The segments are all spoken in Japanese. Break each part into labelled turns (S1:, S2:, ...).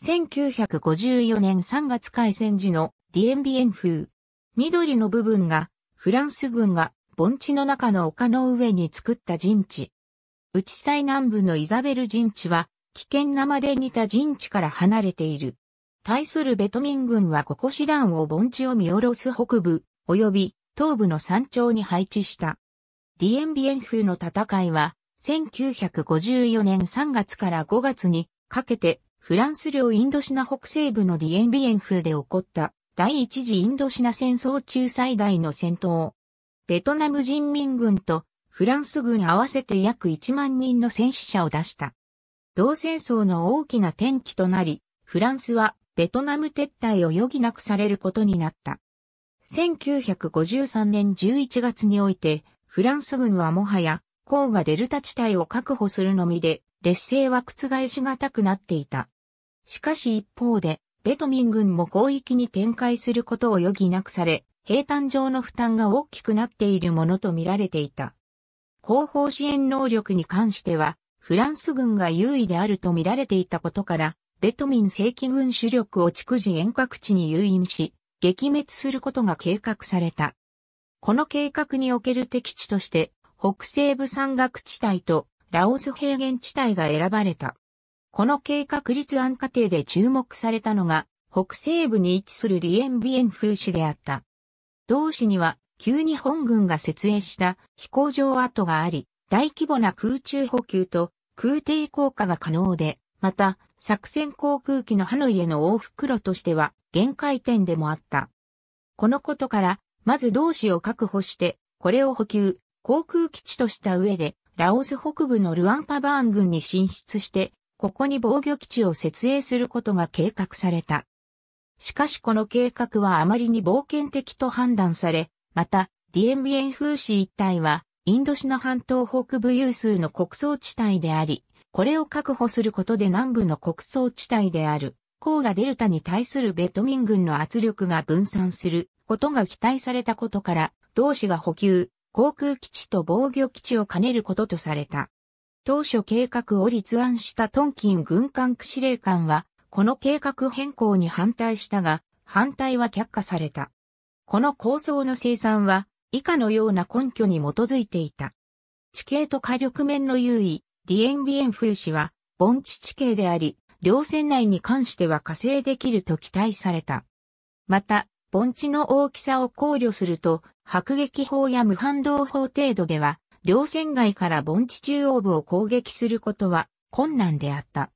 S1: 1954年3月開戦時のディエンビエン風。緑の部分がフランス軍が盆地の中の丘の上に作った陣地。内最南部のイザベル陣地は危険なまで似た陣地から離れている。対するベトミン軍はここ師団を盆地を見下ろす北部、及び東部の山頂に配置した。ディエンビエン風の戦いは1954年3月から5月にかけてフランス領インドシナ北西部のディエンビエン風で起こった第一次インドシナ戦争中最大の戦闘。ベトナム人民軍とフランス軍合わせて約1万人の戦死者を出した。同戦争の大きな転機となり、フランスはベトナム撤退を余儀なくされることになった。1953年11月において、フランス軍はもはや、甲がデルタ地帯を確保するのみで、劣勢は覆しがたくなっていた。しかし一方で、ベトミン軍も広域に展開することを余儀なくされ、平坦上の負担が大きくなっているものと見られていた。後方支援能力に関しては、フランス軍が優位であると見られていたことから、ベトミン正規軍主力を逐次遠隔地に誘引し、撃滅することが計画された。この計画における敵地として、北西部山岳地帯とラオス平原地帯が選ばれた。この計画立案過程で注目されたのが、北西部に位置するリエンビエン風市であった。同市には、旧日本軍が設営した飛行場跡があり、大規模な空中補給と空挺降下が可能で、また、作戦航空機のハノイへの往復路としては、限界点でもあった。このことから、まず同市を確保して、これを補給、航空基地とした上で、ラオス北部のルアンパバーン軍に進出して、ここに防御基地を設営することが計画された。しかしこの計画はあまりに冒険的と判断され、また、ディエンビエン風ー一帯は、インドシナ半島北部有数の国葬地帯であり、これを確保することで南部の国葬地帯である、甲河デルタに対するベトミン軍の圧力が分散することが期待されたことから、同志が補給、航空基地と防御基地を兼ねることとされた。当初計画を立案したトンキン軍艦区司令官は、この計画変更に反対したが、反対は却下された。この構想の生産は、以下のような根拠に基づいていた。地形と火力面の優位、ディエンビエンフーシは、盆地地形であり、両線内に関しては火星できると期待された。また、盆地の大きさを考慮すると、迫撃砲や無反動砲程度では、両船外から盆地中央部を攻撃することは困難であった。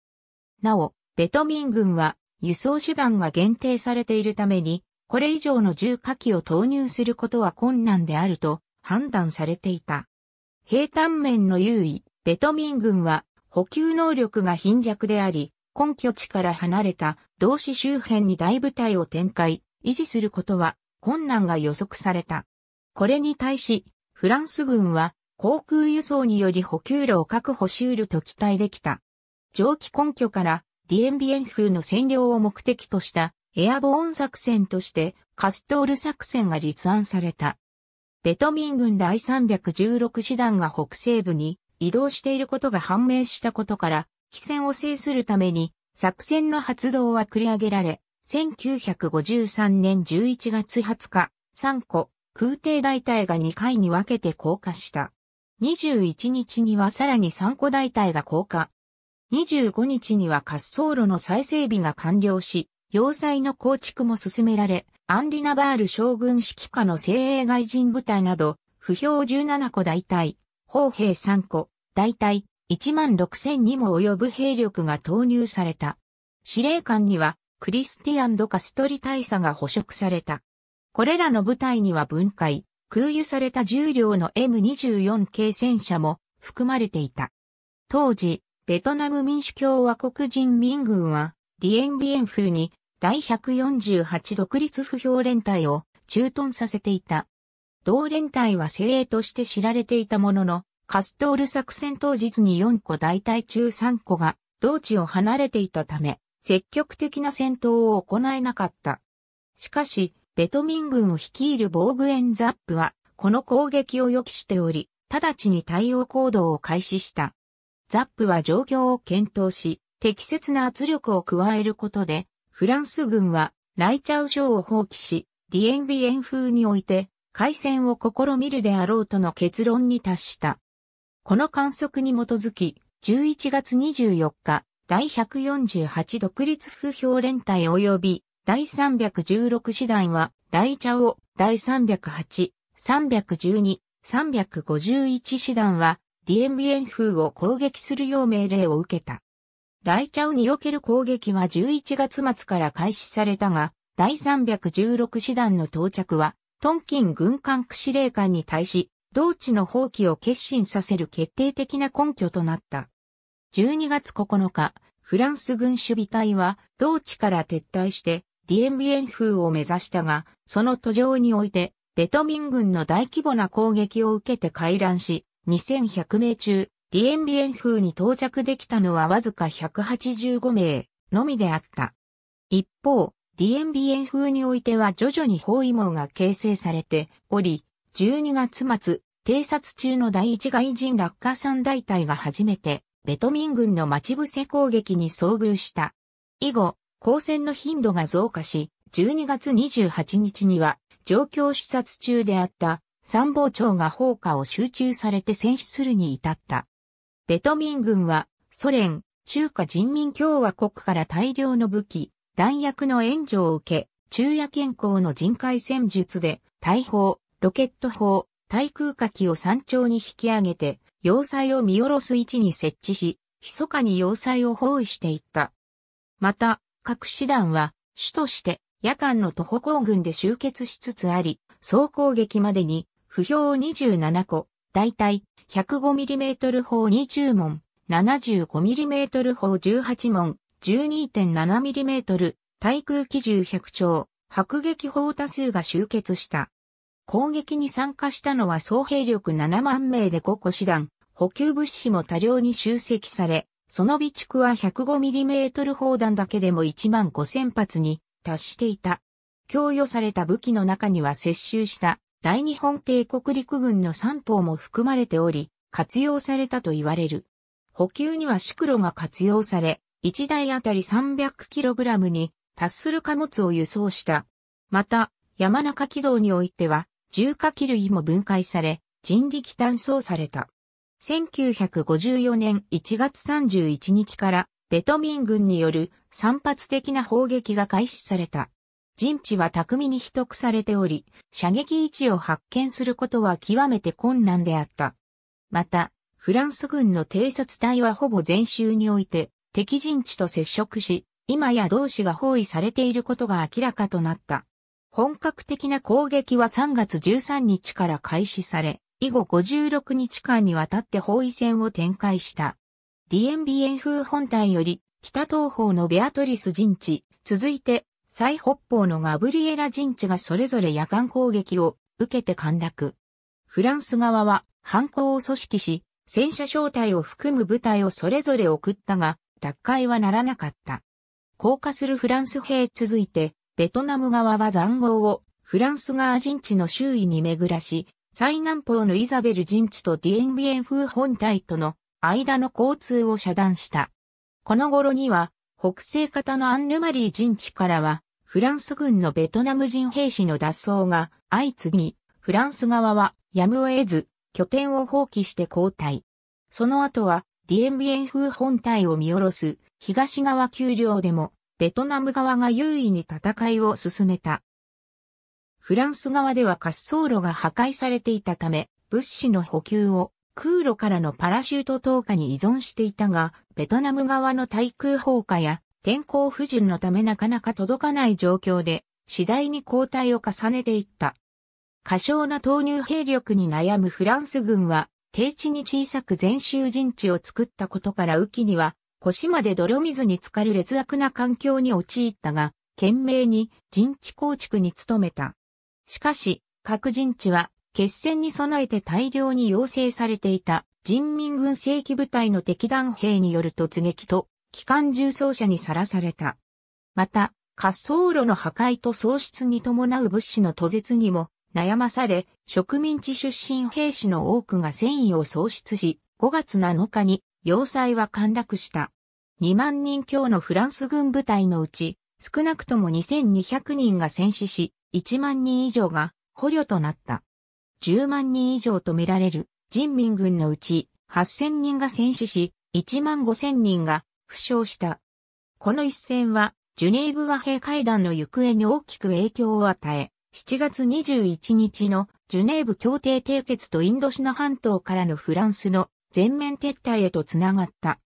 S1: なお、ベトミン軍は輸送手段が限定されているために、これ以上の重火器を投入することは困難であると判断されていた。平坦面の優位、ベトミン軍は補給能力が貧弱であり、根拠地から離れた同志周辺に大部隊を展開、維持することは困難が予測された。これに対し、フランス軍は航空輸送により補給路を確保し得ると期待できた。蒸気根拠から、ディエンビエン風の占領を目的としたエアボーン作戦としてカストール作戦が立案された。ベトミン軍第316師団が北西部に移動していることが判明したことから、機戦を制するために作戦の発動は繰り上げられ、1953年11月20日、3個、空挺大隊が2回に分けて降下した。21日にはさらに3個大隊が降下。25日には滑走路の再整備が完了し、要塞の構築も進められ、アンリナバール将軍指揮下の精鋭外人部隊など、不評17個大隊、砲兵3個、大隊、1万6000にも及ぶ兵力が投入された。司令官には、クリスティアン・ド・カストリ大佐が捕食された。これらの部隊には分解、空輸された重量の M24 系戦車も含まれていた。当時、ベトナム民主共和国人民軍は、ディエンビエンフルに第148独立不評連隊を駐屯させていた。同連隊は精鋭として知られていたものの、カストール作戦当日に4個大隊中3個が同地を離れていたため、積極的な戦闘を行えなかった。しかし、ベトミン軍を率いる防具園ザップは、この攻撃を予期しており、直ちに対応行動を開始した。ザップは状況を検討し、適切な圧力を加えることで、フランス軍は、ライチャウ省を放棄し、ディエンビエン風において、海戦を試みるであろうとの結論に達した。この観測に基づき、11月24日、第148独立風評連隊及び第316師団は、来茶を第308、312、351師団は、ディエンビエン風を攻撃するよう命令を受けた。ライチャウにおける攻撃は11月末から開始されたが、第316師団の到着は、トンキン軍管区司令官に対し、同地の放棄を決心させる決定的な根拠となった。12月9日、フランス軍守備隊は、同地から撤退して、ディエンビエン風を目指したが、その途上において、ベトミン軍の大規模な攻撃を受けて回覧し、2100名中、ディエンビエン風に到着できたのはわずか185名のみであった。一方、ディエンビエン風においては徐々に包囲網が形成されており、12月末、偵察中の第一外人落下三大隊が初めて、ベトミン軍の待ち伏せ攻撃に遭遇した。以後、光線の頻度が増加し、12月28日には、状況視察中であった参謀長が砲火を集中されて戦死するに至った。ベトミン軍は、ソ連、中華人民共和国から大量の武器、弾薬の援助を受け、中夜健康の人海戦術で、大砲、ロケット砲、対空火器を山頂に引き上げて、要塞を見下ろす位置に設置し、密かに要塞を包囲していった。また、各師団は、主として夜間の徒歩行軍で集結しつつあり、総攻撃までに、不評27個、大体 105mm 砲20門、75mm 砲18門、12.7mm、対空機銃100丁、迫撃砲多数が集結した。攻撃に参加したのは総兵力7万名で5個師団、補給物資も多量に集積され、その備蓄は 105mm 砲弾だけでも1万5000発に達していた。供与された武器の中には接収した大日本帝国陸軍の三砲も含まれており、活用されたと言われる。補給にはシクロが活用され、1台あたり 300kg に達する貨物を輸送した。また、山中軌道においては、重火器類も分解され、人力単装された。1954年1月31日からベトミン軍による散発的な砲撃が開始された。陣地は巧みに秘匿されており、射撃位置を発見することは極めて困難であった。また、フランス軍の偵察隊はほぼ全州において敵陣地と接触し、今や同志が包囲されていることが明らかとなった。本格的な攻撃は3月13日から開始され、以後56日間にわたって包囲戦を展開した。ディエンビエン風本体より、北東方のベアトリス陣地、続いて、最北方のガブリエラ陣地がそれぞれ夜間攻撃を受けて陥落。フランス側は反抗を組織し、戦車小隊を含む部隊をそれぞれ送ったが、奪回はならなかった。降下するフランス兵続いて、ベトナム側は残壕をフランス側陣地の周囲に巡らし、最南方のイザベル陣地とディエンビエン風本体との間の交通を遮断した。この頃には、北西方のアンヌマリー陣地からは、フランス軍のベトナム人兵士の脱走が相次ぎ、フランス側はやむを得ず、拠点を放棄して交代。その後は、ディエンビエン風本体を見下ろす、東側丘陵でも、ベトナム側が優位に戦いを進めた。フランス側では滑走路が破壊されていたため、物資の補給を空路からのパラシュート投下に依存していたが、ベトナム側の対空砲火や天候不順のためなかなか届かない状況で、次第に交代を重ねていった。過小な投入兵力に悩むフランス軍は、低地に小さく全州陣地を作ったことから雨季には、腰まで泥水に浸かる劣悪な環境に陥ったが、懸命に陣地構築に努めた。しかし、各陣地は決戦に備えて大量に要請されていた人民軍正規部隊の敵弾兵による突撃と機関銃装車にさらされた。また、滑走路の破壊と喪失に伴う物資の途絶にも悩まされ、植民地出身兵士の多くが戦意を喪失し、5月7日に要塞は陥落した。2万人強のフランス軍部隊のうち、少なくとも2200人が戦死し、1万人以上が捕虜となった。10万人以上とみられる人民軍のうち8000人が戦死し、1万5000人が負傷した。この一戦は、ジュネーブ和平会談の行方に大きく影響を与え、7月21日のジュネーブ協定締結とインドシナ半島からのフランスの全面撤退へとつながった。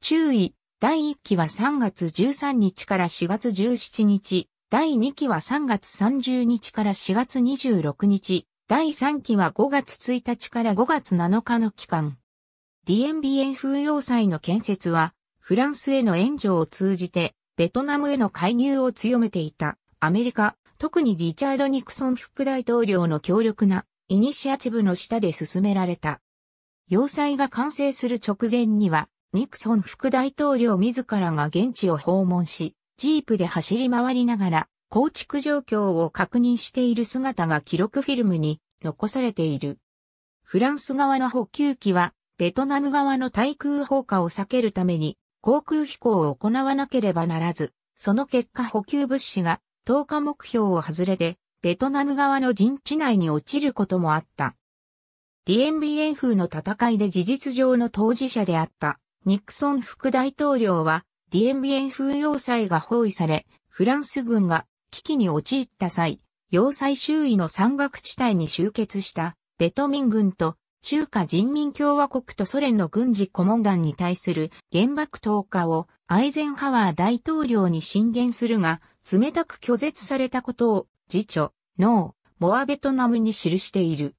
S1: 注意、第1期は3月13日から4月17日第2期は3月30日から4月26日、第3期は5月1日から5月7日の期間。ディエンビエン風要塞の建設は、フランスへの援助を通じて、ベトナムへの介入を強めていた、アメリカ、特にリチャード・ニクソン副大統領の強力な、イニシアチブの下で進められた。要塞が完成する直前には、ニクソン副大統領自らが現地を訪問し、ジープで走り回りながら、構築状況を確認している姿が記録フィルムに残されている。フランス側の補給機は、ベトナム側の対空砲火を避けるために、航空飛行を行わなければならず、その結果補給物資が投下目標を外れて、ベトナム側の陣地内に落ちることもあった。ディエンビエン風の戦いで事実上の当事者であった、ニクソン副大統領は、ディエンビエン風要塞が包囲され、フランス軍が危機に陥った際、要塞周囲の山岳地帯に集結したベトミン軍と中華人民共和国とソ連の軍事顧問団に対する原爆投下をアイゼンハワー大統領に進言するが、冷たく拒絶されたことを、自著、ノー、モアベトナムに記している。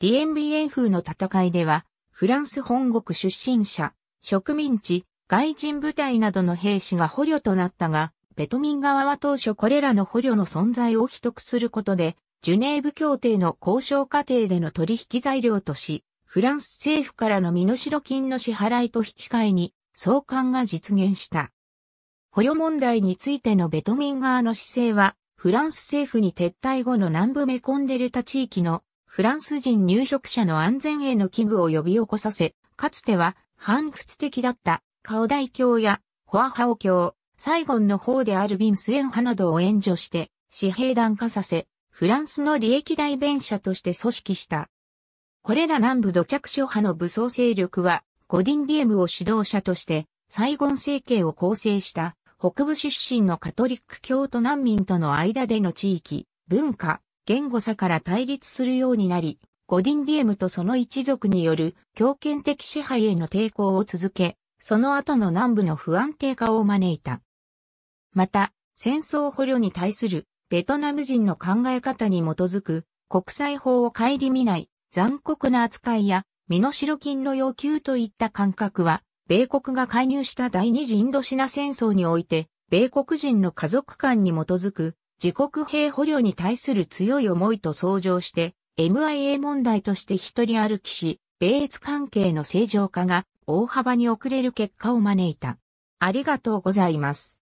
S1: ディエンビエン風の戦いでは、フランス本国出身者、植民地、外人部隊などの兵士が捕虜となったが、ベトミン側は当初これらの捕虜の存在を秘匿することで、ジュネーブ協定の交渉過程での取引材料とし、フランス政府からの身代金の支払いと引き換えに、相関が実現した。捕虜問題についてのベトミン側の姿勢は、フランス政府に撤退後の南部メコンデルタ地域のフランス人入植者の安全への危惧を呼び起こさせ、かつては反仏的だったカオ大教やホアハオ教、サイゴンの方であるビンスエン派などを援助して、紙兵団化させ、フランスの利益代弁者として組織した。これら南部土着諸派の武装勢力は、ゴディンディエムを指導者として、サイゴン政権を構成した北部出身のカトリック教徒難民との間での地域、文化、言語差から対立するようになり、ゴディンディエムとその一族による強権的支配への抵抗を続け、その後の南部の不安定化を招いた。また、戦争捕虜に対するベトナム人の考え方に基づく国際法を顧みない残酷な扱いや身代金の要求といった感覚は、米国が介入した第二次インドシナ戦争において、米国人の家族間に基づく自国兵捕虜に対する強い思いと相乗して、MIA 問題として一人歩きし、米越関係の正常化が大幅に遅れる結果を招いた。ありがとうございます。